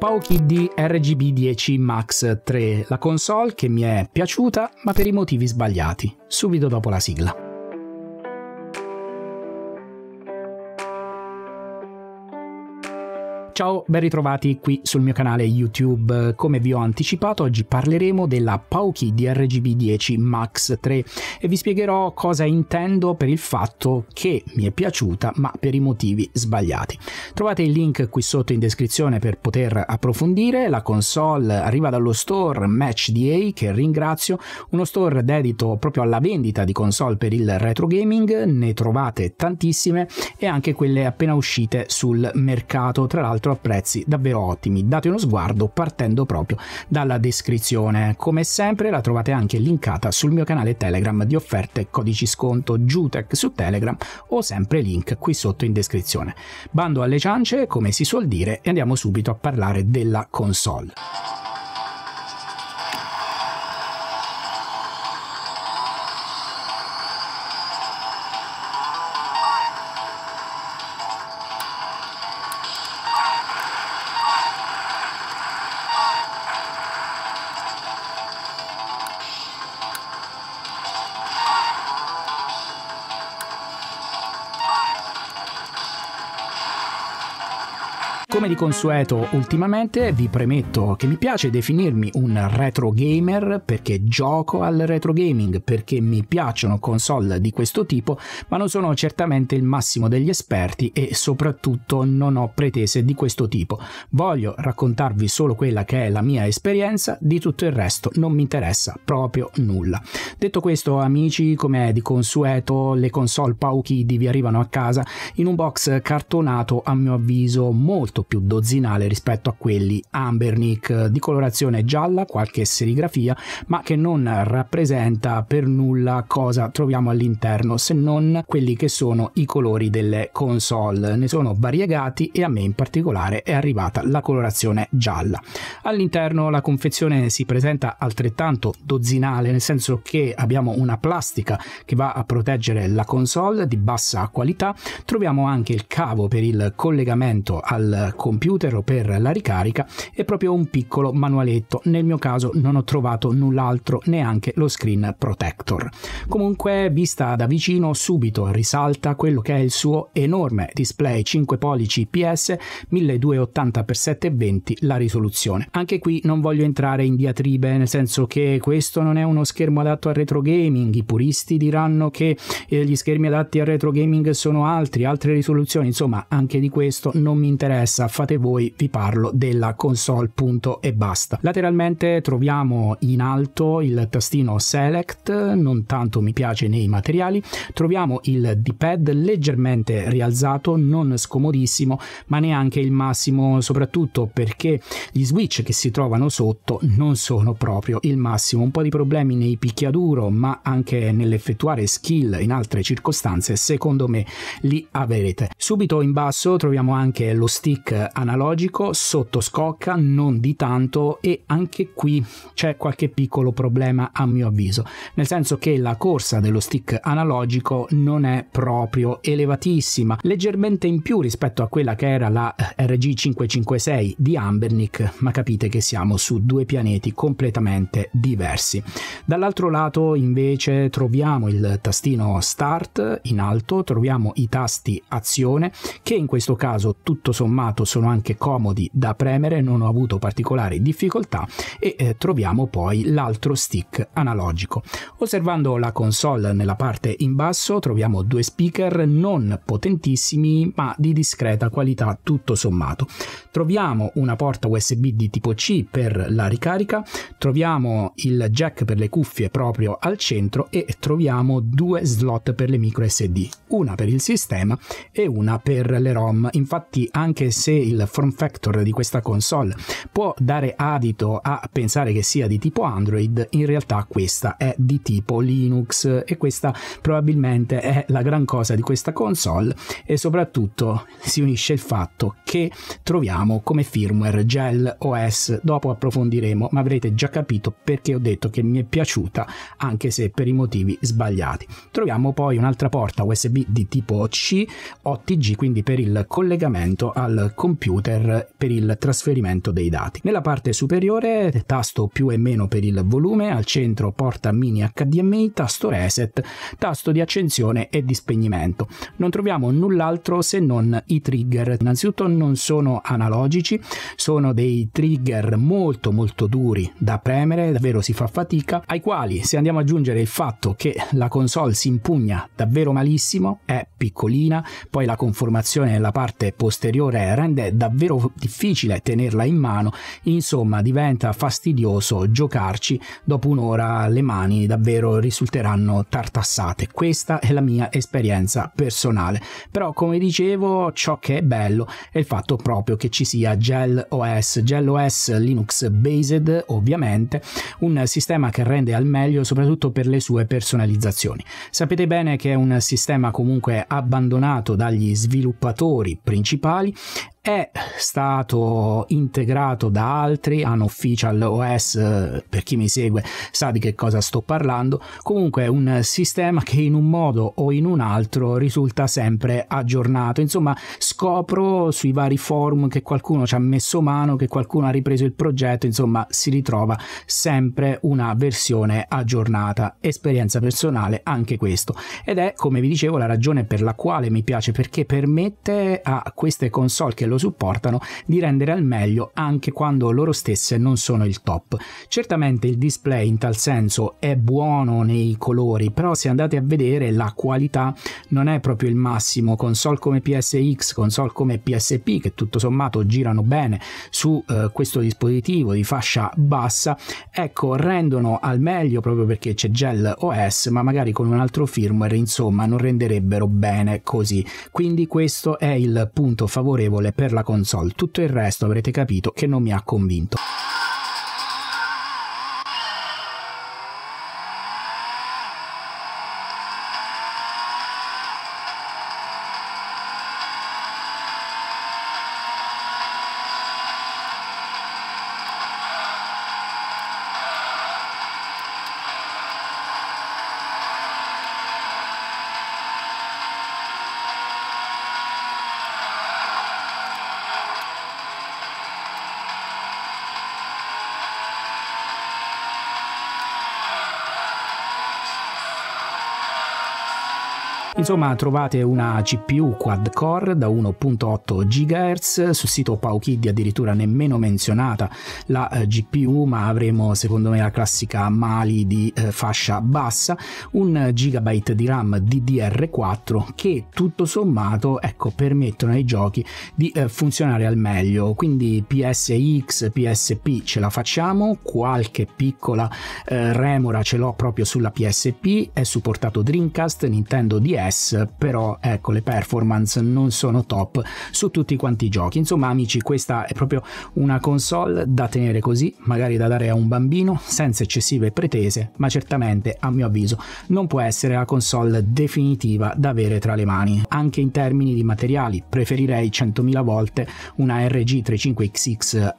PowerKiddy RGB10 Max 3, la console che mi è piaciuta ma per i motivi sbagliati, subito dopo la sigla. Ciao, ben ritrovati qui sul mio canale YouTube. Come vi ho anticipato, oggi parleremo della Pauki DRGB10 Max 3 e vi spiegherò cosa intendo per il fatto che mi è piaciuta, ma per i motivi sbagliati. Trovate il link qui sotto in descrizione per poter approfondire. La console arriva dallo store MatchDA, che ringrazio, uno store dedito proprio alla vendita di console per il retro gaming. Ne trovate tantissime e anche quelle appena uscite sul mercato. Tra l'altro a prezzi davvero ottimi. Date uno sguardo partendo proprio dalla descrizione. Come sempre la trovate anche linkata sul mio canale Telegram di offerte, codici sconto, Jutec su Telegram o sempre link qui sotto in descrizione. Bando alle ciance, come si suol dire, e andiamo subito a parlare della console. Come di consueto ultimamente vi premetto che mi piace definirmi un retro gamer perché gioco al retro gaming, perché mi piacciono console di questo tipo, ma non sono certamente il massimo degli esperti e soprattutto non ho pretese di questo tipo. Voglio raccontarvi solo quella che è la mia esperienza, di tutto il resto non mi interessa proprio nulla. Detto questo amici, come di consueto le console Paukid vi arrivano a casa in un box cartonato a mio avviso molto molto più dozzinale rispetto a quelli Ambernic di colorazione gialla, qualche serigrafia, ma che non rappresenta per nulla cosa troviamo all'interno se non quelli che sono i colori delle console. Ne sono variegati e a me in particolare è arrivata la colorazione gialla. All'interno la confezione si presenta altrettanto dozzinale, nel senso che abbiamo una plastica che va a proteggere la console di bassa qualità, troviamo anche il cavo per il collegamento al computer o per la ricarica è proprio un piccolo manualetto. Nel mio caso non ho trovato null'altro, neanche lo screen protector. Comunque, vista da vicino, subito risalta quello che è il suo enorme display 5 pollici IPS 1280x720 la risoluzione. Anche qui non voglio entrare in diatribe, nel senso che questo non è uno schermo adatto al retro gaming, i puristi diranno che eh, gli schermi adatti al retro gaming sono altri, altre risoluzioni, insomma anche di questo non mi interessa cazza fate voi, vi parlo della console punto e basta. Lateralmente troviamo in alto il tastino select, non tanto mi piace nei materiali, troviamo il D-pad leggermente rialzato, non scomodissimo, ma neanche il massimo, soprattutto perché gli switch che si trovano sotto non sono proprio il massimo, un po' di problemi nei picchiaduro, ma anche nell'effettuare skill in altre circostanze, secondo me li avrete. Subito in basso troviamo anche lo stick feedback eh, analogico, sottoscocca, non di tanto e anche qui c'è qualche piccolo problema a mio avviso, nel senso che la corsa dello stick analogico non è proprio elevatissima, leggermente in più rispetto a quella che era la eh, RG556 di Ambernick ma capite che siamo su due pianeti completamente diversi. Dall'altro lato invece troviamo il tastino start in alto, troviamo i tasti azione che in questo caso tutto sommato lato sono anche comodi da premere, non ho avuto particolari difficoltà e eh, troviamo poi l'altro stick analogico. Osservando la console nella parte in basso troviamo due speaker non potentissimi ma di discreta qualità tutto sommato. Troviamo una porta USB di tipo C per la ricarica, troviamo il jack per le cuffie proprio al centro e troviamo due slot per le micro SD, una per il sistema e una per le ROM. Infatti anche se se il form factor di questa console può dare adito a pensare che sia di tipo Android, in realtà questa è di tipo Linux e questa probabilmente è la gran cosa di questa console e soprattutto si unisce il fatto che troviamo come firmware Gel OS, dopo approfondiremo, ma avrete già capito perché ho detto che mi è piaciuta anche se per i motivi sbagliati. Troviamo poi un'altra porta USB di tipo C OTG, quindi per il collegamento al computer computer per il trasferimento dei dati. Nella parte superiore tasto più e meno per il volume, al centro porta mini HDMI, tasto reset, tasto di accensione e di spegnimento. Non troviamo null'altro se non i trigger. Innanzitutto non sono analogici, sono dei trigger molto molto duri da premere, davvero si fa fatica, ai quali se andiamo ad aggiungere il fatto che la console si impugna davvero malissimo, è piccolina, poi la conformazione nella parte posteriore era weekend davvero difficile tenerla in mano, insomma diventa fastidioso giocarci, dopo un'ora le mani davvero risulteranno tartassate. Questa è la mia esperienza personale, però come dicevo ciò che è bello è il fatto proprio che ci sia Gel OS, Gel OS Linux Based ovviamente, un sistema che rende al meglio soprattutto per le sue personalizzazioni. Sapete bene che è un sistema comunque abbandonato dagli sviluppatori principali è stato integrato da altri, hanno Official OS, eh, per chi mi segue sa di che cosa sto parlando, comunque è un sistema che in un modo o in un altro risulta sempre aggiornato, insomma scopro sui vari forum che qualcuno ci ha messo mano, che qualcuno ha ripreso il progetto, insomma si ritrova sempre una versione aggiornata, esperienza personale anche questo ed è come vi dicevo la ragione per la quale mi piace perché permette a queste console che lo supportano di rendere al meglio anche quando loro stesse non sono il top. Certamente il display in tal senso è buono nei colori, però se andate a vedere la qualità non è proprio il massimo. Console come PSX, console come PSP che tutto sommato girano bene su eh, questo dispositivo di fascia bassa, ecco, rendono al meglio proprio perché c'è gel OS, ma magari con un altro firmware insomma non renderebbero bene così. Quindi questo è il punto favorevole per per la console. Tutto il resto avrete capito che non mi ha convinto. Insomma, trovate una CPU quad-core da 1.8 GHz, sul sito PowKid addirittura nemmeno menzionata la eh, GPU, ma avremo secondo me la classica Mali di eh, fascia bassa, un GB di RAM DDR4 che tutto sommato ecco, permettono ai giochi di eh, funzionare al meglio, quindi PSX, PSP ce la facciamo, qualche piccola remora ce l'ho proprio sulla PSP, è supportato Dreamcast, Nintendo DS, NES, però ecco le performance non sono top su tutti quanti i giochi. Insomma amici, questa è proprio una console da tenere così, magari da dare a un bambino, senza eccessive pretese, ma certamente a mio avviso non può essere la console definitiva da avere tra le mani. Anche in termini di materiali, preferirei 100.000 volte una rg 35 xxh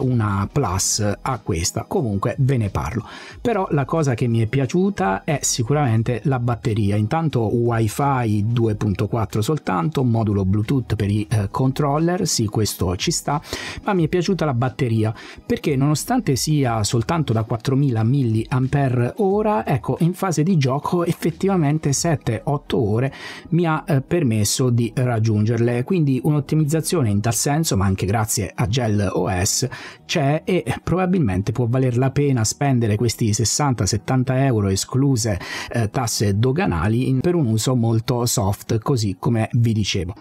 una Plus a questa, comunque ve ne parlo. Però la cosa che mi è piaciuta è sicuramente la batteria, intanto wi Wi-Fi 2.4 soltanto, un modulo Bluetooth per i eh, controller, sì questo ci sta, ma mi è piaciuta la batteria perché nonostante sia soltanto da 4000 mAh, ecco in fase di gioco effettivamente 7-8 ore mi ha eh, permesso di raggiungerle, quindi un'ottimizzazione in tal senso, ma anche grazie a Gel OS c'è e probabilmente può valer la pena spendere questi 60-70 euro escluse eh, tasse doganali per un uso molto soft, così come vi dicevo.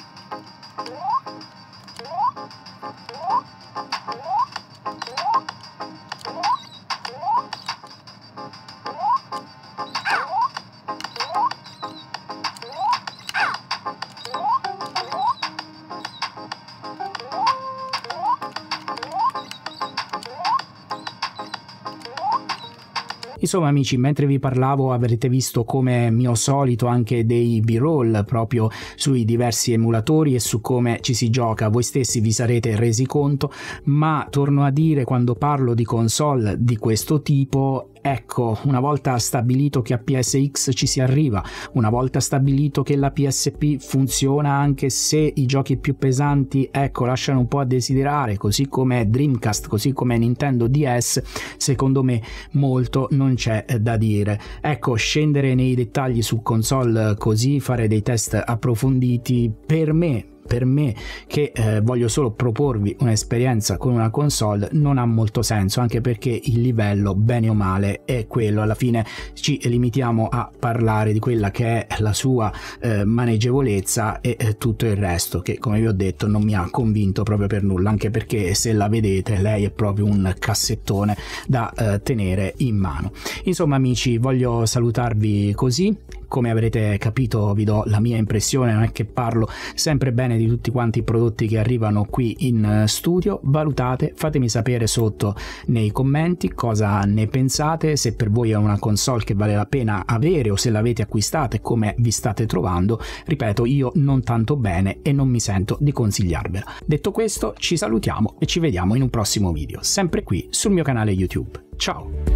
Insomma amici, mentre vi parlavo avrete visto come mio solito anche dei b-roll proprio sui diversi emulatori e su come ci si gioca, voi stessi vi sarete resi conto, ma torno a dire quando parlo di console di questo tipo Ecco, una volta stabilito che a PSX ci si arriva, una volta stabilito che la PSP funziona anche se i giochi più pesanti, ecco, lasciano un po' a desiderare, così come Dreamcast, così come Nintendo DS, secondo me molto non c'è eh, da dire. Ecco, scendere nei dettagli su console eh, così, fare dei test approfonditi, per me per me che eh, voglio solo proporvi un'esperienza con una console non ha molto senso anche perché il livello bene o male è quello alla fine ci limitiamo a parlare di quella che è la sua eh, maneggevolezza e eh, tutto il resto che come vi ho detto non mi ha convinto proprio per nulla anche perché se la vedete lei è proprio un cassettone da eh, tenere in mano insomma amici voglio salutarvi così come avrete capito vi do la mia impressione, non è che parlo sempre bene di tutti quanti i prodotti che arrivano qui in eh, studio, valutate, fatemi sapere sotto nei commenti cosa ne pensate, se per voi è una console che vale la pena avere o se l'avete acquistata e come vi state trovando, ripeto io non tanto bene e non mi sento di consigliarvela. Detto questo ci salutiamo e ci vediamo in un prossimo video, sempre qui sul mio canale YouTube. Ciao!